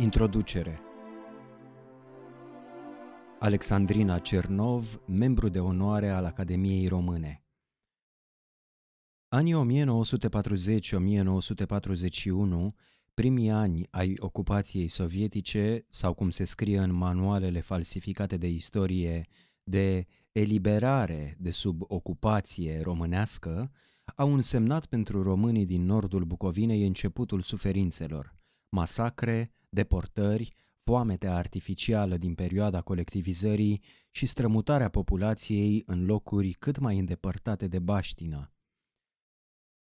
Introducere Alexandrina Cernov, membru de onoare al Academiei Române Anii 1940-1941, primii ani ai ocupației sovietice, sau cum se scrie în manualele falsificate de istorie, de eliberare de sub ocupație românească, au însemnat pentru românii din nordul Bucovinei începutul suferințelor – masacre, deportări, foametea artificială din perioada colectivizării și strămutarea populației în locuri cât mai îndepărtate de baștină.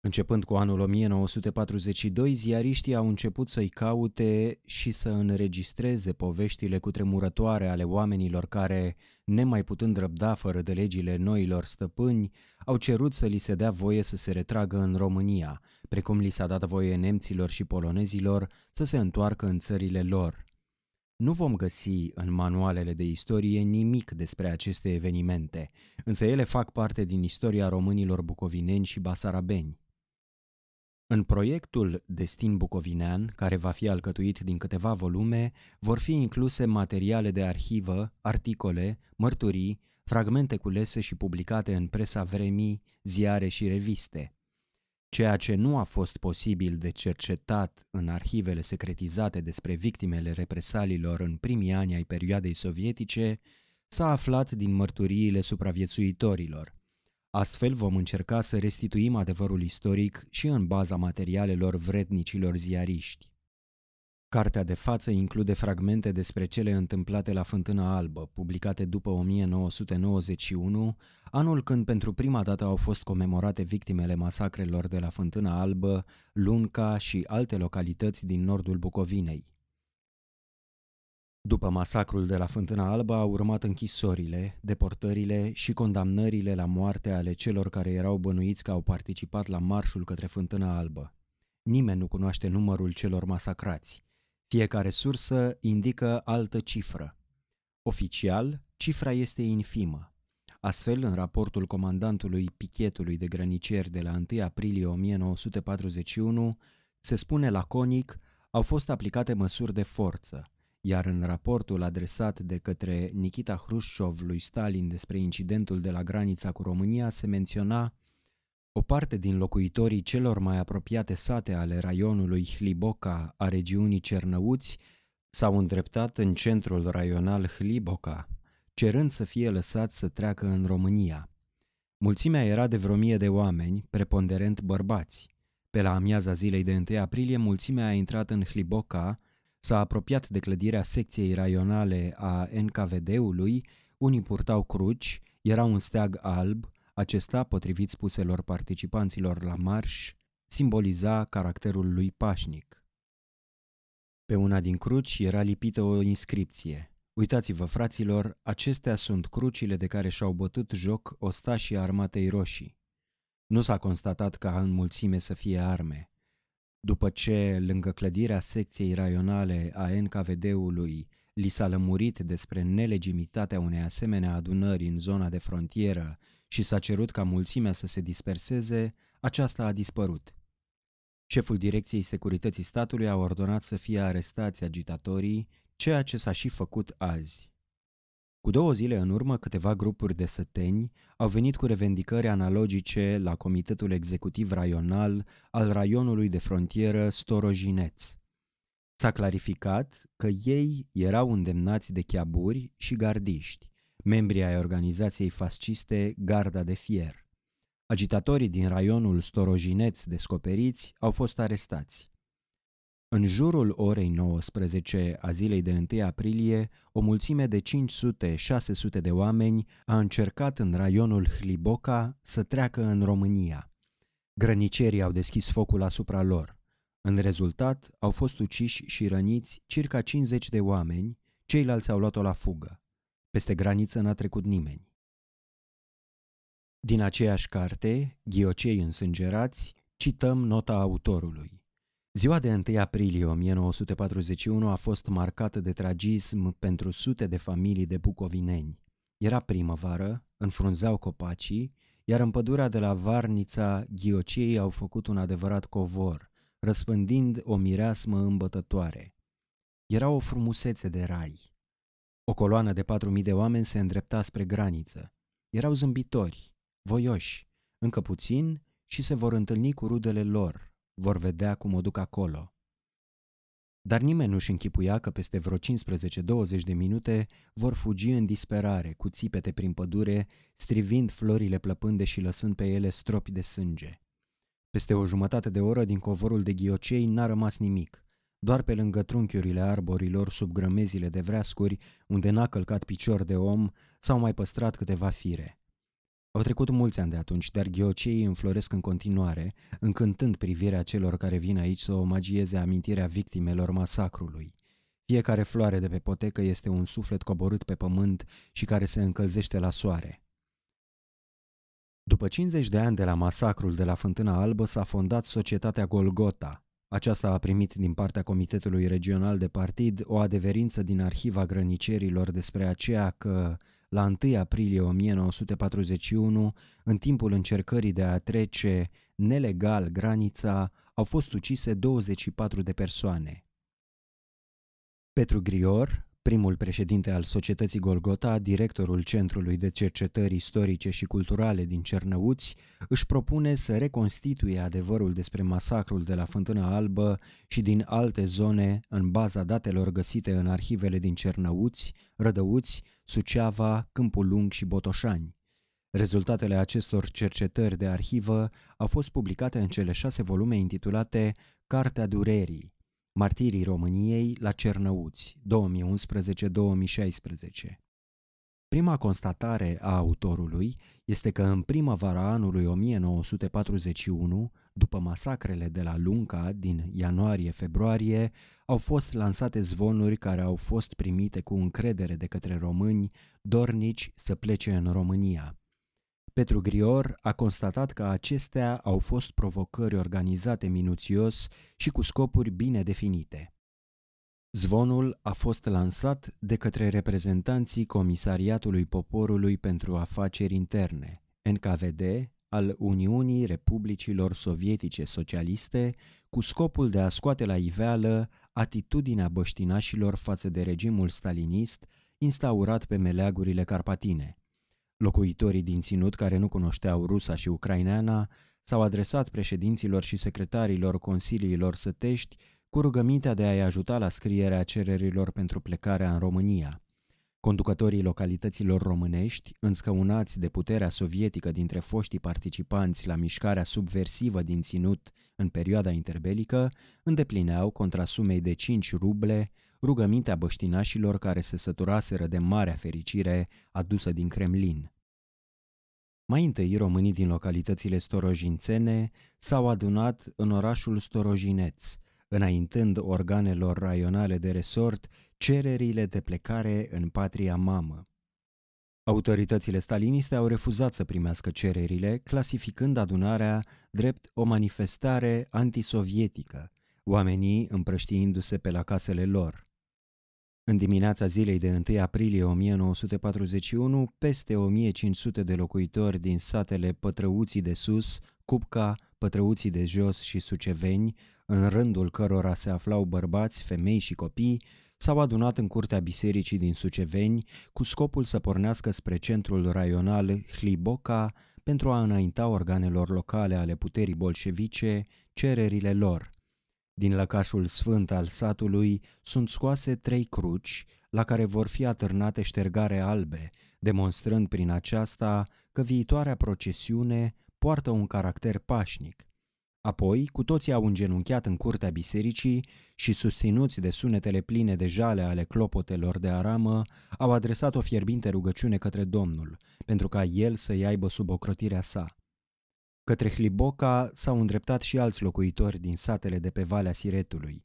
Începând cu anul 1942, ziariștii au început să-i caute și să înregistreze poveștile cutremurătoare ale oamenilor care, nemai putând răbda fără de legile noilor stăpâni, au cerut să li se dea voie să se retragă în România, precum li s-a dat voie nemților și polonezilor să se întoarcă în țările lor. Nu vom găsi în manualele de istorie nimic despre aceste evenimente, însă ele fac parte din istoria românilor bucovineni și basarabeni. În proiectul Destin Bucovinean, care va fi alcătuit din câteva volume, vor fi incluse materiale de arhivă, articole, mărturii, fragmente culese și publicate în presa vremii, ziare și reviste. Ceea ce nu a fost posibil de cercetat în arhivele secretizate despre victimele represaliilor în primii ani ai perioadei sovietice, s-a aflat din mărturiile supraviețuitorilor, Astfel vom încerca să restituim adevărul istoric și în baza materialelor vrednicilor ziariști. Cartea de față include fragmente despre cele întâmplate la Fântâna Albă, publicate după 1991, anul când pentru prima dată au fost comemorate victimele masacrelor de la Fântâna Albă, Lunca și alte localități din nordul Bucovinei. După masacrul de la Fântâna Alba au urmat închisorile, deportările și condamnările la moarte ale celor care erau bănuiți că au participat la marșul către Fântâna Albă. Nimeni nu cunoaște numărul celor masacrați. Fiecare sursă indică altă cifră. Oficial, cifra este infimă. Astfel, în raportul comandantului pichetului de granicieri de la 1 aprilie 1941, se spune laconic, au fost aplicate măsuri de forță – iar în raportul adresat de către Nikita Hrușov lui Stalin despre incidentul de la granița cu România se menționa o parte din locuitorii celor mai apropiate sate ale raionului Hliboca a regiunii Cernăuți s-au îndreptat în centrul raional Hliboca, cerând să fie lăsați să treacă în România. Mulțimea era de vreo mie de oameni, preponderent bărbați. Pe la amiaza zilei de 1 aprilie, mulțimea a intrat în Hliboca, s-a apropiat de clădirea secției raionale a NKVD-ului, unii purtau cruci, era un steag alb, acesta, potrivit spuselor participanților la marș, simboliza caracterul lui pașnic. Pe una din cruci era lipită o inscripție. Uitați-vă, fraților, acestea sunt crucile de care și-au bătut joc ostașii armatei roșii. Nu s-a constatat ca în mulțime să fie arme. După ce, lângă clădirea secției raionale a NKVD-ului, li s-a lămurit despre nelegimitatea unei asemenea adunări în zona de frontieră și s-a cerut ca mulțimea să se disperseze, aceasta a dispărut. Șeful Direcției Securității Statului a ordonat să fie arestați agitatorii, ceea ce s-a și făcut azi. Cu două zile în urmă, câteva grupuri de săteni au venit cu revendicări analogice la Comitetul Executiv Raional al raionului de frontieră Storojineț. S-a clarificat că ei erau îndemnați de chiaburi și gardiști, membri ai organizației fasciste Garda de Fier. Agitatorii din raionul Storojineț descoperiți au fost arestați. În jurul orei 19 a zilei de 1 aprilie, o mulțime de 500-600 de oameni a încercat în raionul Hliboca să treacă în România. Grănicerii au deschis focul asupra lor. În rezultat, au fost uciși și răniți circa 50 de oameni, ceilalți au luat-o la fugă. Peste graniță n-a trecut nimeni. Din aceeași carte, Ghiocei însângerați, cităm nota autorului. Ziua de 1 aprilie 1941 a fost marcată de tragism pentru sute de familii de bucovineni. Era primăvară, înfrunzeau copacii, iar în pădurea de la Varnița, ghiocei au făcut un adevărat covor, răspândind o mireasmă îmbătătoare. Era o frumusețe de rai. O coloană de patru mii de oameni se îndrepta spre graniță. Erau zâmbitori, voioși, încă puțin și se vor întâlni cu rudele lor, vor vedea cum o duc acolo. Dar nimeni nu-și închipuia că peste vreo 15-20 de minute vor fugi în disperare, cu țipete prin pădure, strivind florile plăpânde și lăsând pe ele stropi de sânge. Peste o jumătate de oră din covorul de ghiocei n-a rămas nimic, doar pe lângă trunchiurile arborilor sub grămezile de vreascuri, unde n-a călcat picior de om, s-au mai păstrat câteva fire. Au trecut mulți ani de atunci, dar ghioceii înfloresc în continuare, încântând privirea celor care vin aici să omagieze amintirea victimelor masacrului. Fiecare floare de pe potecă este un suflet coborât pe pământ și care se încălzește la soare. După 50 de ani de la masacrul de la Fântâna Albă s-a fondat societatea Golgota, aceasta a primit din partea Comitetului Regional de Partid o adeverință din arhiva grănicerilor despre aceea că, la 1 aprilie 1941, în timpul încercării de a trece nelegal granița, au fost ucise 24 de persoane. Petru Grior, primul președinte al Societății Golgota, directorul Centrului de Cercetări Istorice și Culturale din Cernăuți, își propune să reconstituie adevărul despre masacrul de la Fântâna Albă și din alte zone în baza datelor găsite în arhivele din Cernăuți, Rădăuți, Suceava, Câmpul Lung și Botoșani. Rezultatele acestor cercetări de arhivă au fost publicate în cele șase volume intitulate Cartea Durerii, Martirii României la Cernăuți, 2011-2016 Prima constatare a autorului este că în primăvara anului 1941, după masacrele de la Lunca din ianuarie-februarie, au fost lansate zvonuri care au fost primite cu încredere de către români dornici să plece în România. Petru Grior a constatat că acestea au fost provocări organizate minuțios și cu scopuri bine definite. Zvonul a fost lansat de către reprezentanții Comisariatului Poporului pentru Afaceri Interne, NKVD, al Uniunii Republicilor Sovietice Socialiste, cu scopul de a scoate la iveală atitudinea băștinașilor față de regimul stalinist instaurat pe meleagurile carpatine – Locuitorii din Ținut, care nu cunoșteau rusa și ucraineana, s-au adresat președinților și secretarilor consiliilor sătești cu rugămintea de a-i ajuta la scrierea cererilor pentru plecarea în România. Conducătorii localităților românești, înscăunați de puterea sovietică dintre foștii participanți la mișcarea subversivă din Ținut în perioada interbelică, îndeplineau, contra sumei de 5 ruble, rugămintea băștinașilor care se săturaseră de marea fericire adusă din Kremlin. Mai întâi, românii din localitățile storojințene s-au adunat în orașul Storojineț, înaintând organelor raionale de resort cererile de plecare în patria mamă. Autoritățile staliniste au refuzat să primească cererile, clasificând adunarea drept o manifestare antisovietică, oamenii împrăștiindu-se pe la casele lor. În dimineața zilei de 1 aprilie 1941, peste 1500 de locuitori din satele Pătrăuții de Sus, Cupca, Pătrăuții de Jos și Suceveni, în rândul cărora se aflau bărbați, femei și copii, s-au adunat în curtea bisericii din Suceveni cu scopul să pornească spre centrul raional Hliboca pentru a înainta organelor locale ale puterii bolșevice cererile lor – din lăcașul sfânt al satului sunt scoase trei cruci, la care vor fi atârnate ștergare albe, demonstrând prin aceasta că viitoarea procesiune poartă un caracter pașnic. Apoi, cu toții au îngenunchiat în curtea bisericii și, susținuți de sunetele pline de jale ale clopotelor de aramă, au adresat o fierbinte rugăciune către Domnul, pentru ca El să-i aibă sub ocrotirea sa. Către Hliboca s-au îndreptat și alți locuitori din satele de pe Valea Siretului.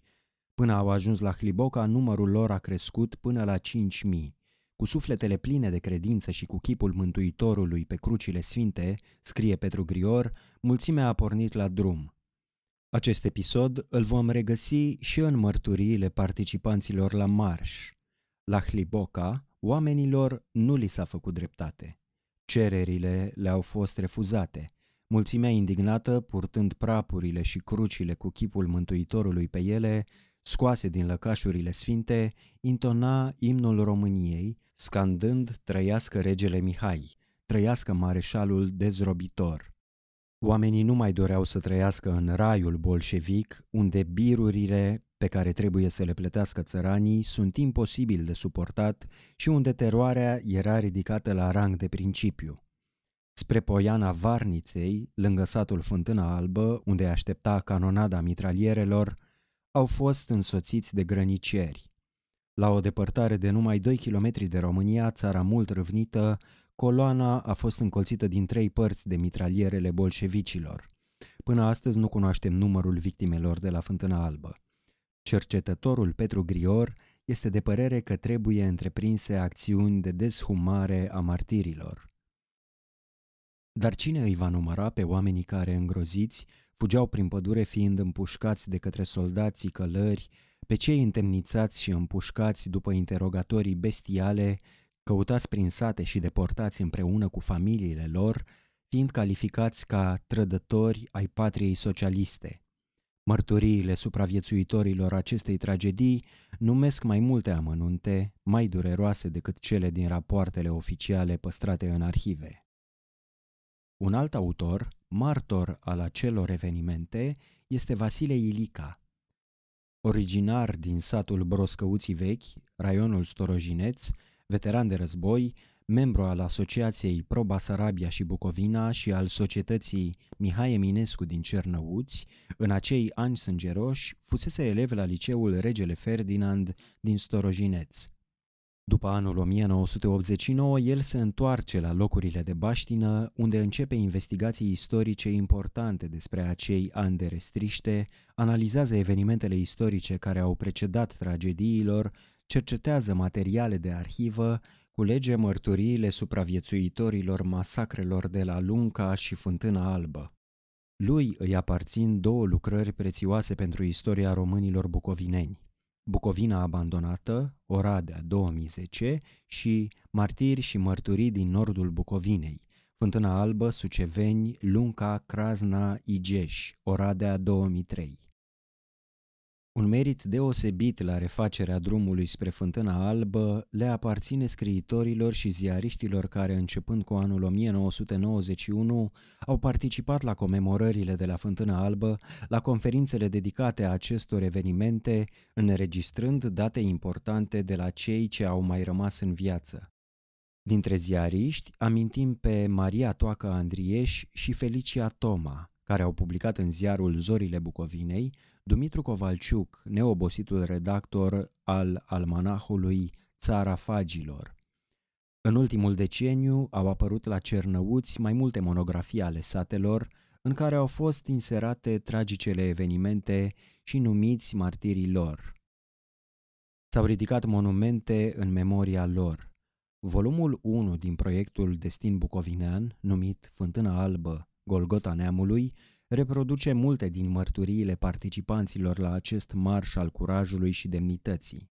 Până au ajuns la Hliboca, numărul lor a crescut până la 5.000. Cu sufletele pline de credință și cu chipul Mântuitorului pe crucile sfinte, scrie Petru Grior, mulțimea a pornit la drum. Acest episod îl vom regăsi și în mărturiile participanților la marș. La Hliboca, oamenilor nu li s-a făcut dreptate. Cererile le-au fost refuzate – Mulțimea indignată, purtând prapurile și crucile cu chipul Mântuitorului pe ele, scoase din lăcașurile sfinte, intona imnul României, scandând Trăiască regele Mihai, trăiască mareșalul dezrobitor. Oamenii nu mai doreau să trăiască în raiul bolșevic, unde birurile pe care trebuie să le plătească țăranii sunt imposibil de suportat și unde teroarea era ridicată la rang de principiu spre poiana Varniței, lângă satul Fântâna Albă, unde aștepta canonada mitralierelor, au fost însoțiți de grănicieri. La o depărtare de numai 2 km de România, țara mult râvnită, coloana a fost încolțită din trei părți de mitralierele bolșevicilor. Până astăzi nu cunoaștem numărul victimelor de la Fântâna Albă. Cercetătorul Petru Grior este de părere că trebuie întreprinse acțiuni de deshumare a martirilor. Dar cine îi va număra pe oamenii care, îngroziți, fugeau prin pădure fiind împușcați de către soldații călări, pe cei întemnițați și împușcați după interogatorii bestiale, căutați prin sate și deportați împreună cu familiile lor, fiind calificați ca trădători ai patriei socialiste. Mărturiile supraviețuitorilor acestei tragedii numesc mai multe amănunte, mai dureroase decât cele din rapoartele oficiale păstrate în arhive. Un alt autor, martor al acelor evenimente, este Vasile Ilica. Originar din satul Broscăuții Vechi, raionul Storojineț, veteran de război, membru al Asociației Pro Basarabia și Bucovina și al Societății Mihai Eminescu din Cernăuți, în acei ani sângeroși, fusese elev la liceul Regele Ferdinand din Storojineț. După anul 1989, el se întoarce la locurile de baștină, unde începe investigații istorice importante despre acei ani de restriște, analizează evenimentele istorice care au precedat tragediilor, cercetează materiale de arhivă, culege mărturiile supraviețuitorilor masacrelor de la Lunca și Fântâna Albă. Lui îi aparțin două lucrări prețioase pentru istoria românilor bucovineni. Bucovina abandonată, Oradea 2010 și Martiri și mărturii din nordul Bucovinei, Fântâna Albă, Suceveni, Lunca, Crazna, Igeș, Oradea 2003. Un merit deosebit la refacerea drumului spre Fântâna Albă le aparține scriitorilor și ziariștilor care, începând cu anul 1991, au participat la comemorările de la Fântâna Albă, la conferințele dedicate a acestor evenimente, înregistrând date importante de la cei ce au mai rămas în viață. Dintre ziariști amintim pe Maria Toacă Andrieș și Felicia Toma, care au publicat în ziarul Zorile Bucovinei Dumitru Covalciuc, neobositul redactor al almanahului Țara Fagilor. În ultimul deceniu au apărut la Cernăuți mai multe monografii ale satelor, în care au fost inserate tragicele evenimente și numiți martirii lor. S-au ridicat monumente în memoria lor. Volumul 1 din proiectul Destin Bucovinean, numit Fântâna Albă, Golgota Neamului, reproduce multe din mărturiile participanților la acest marș al curajului și demnității.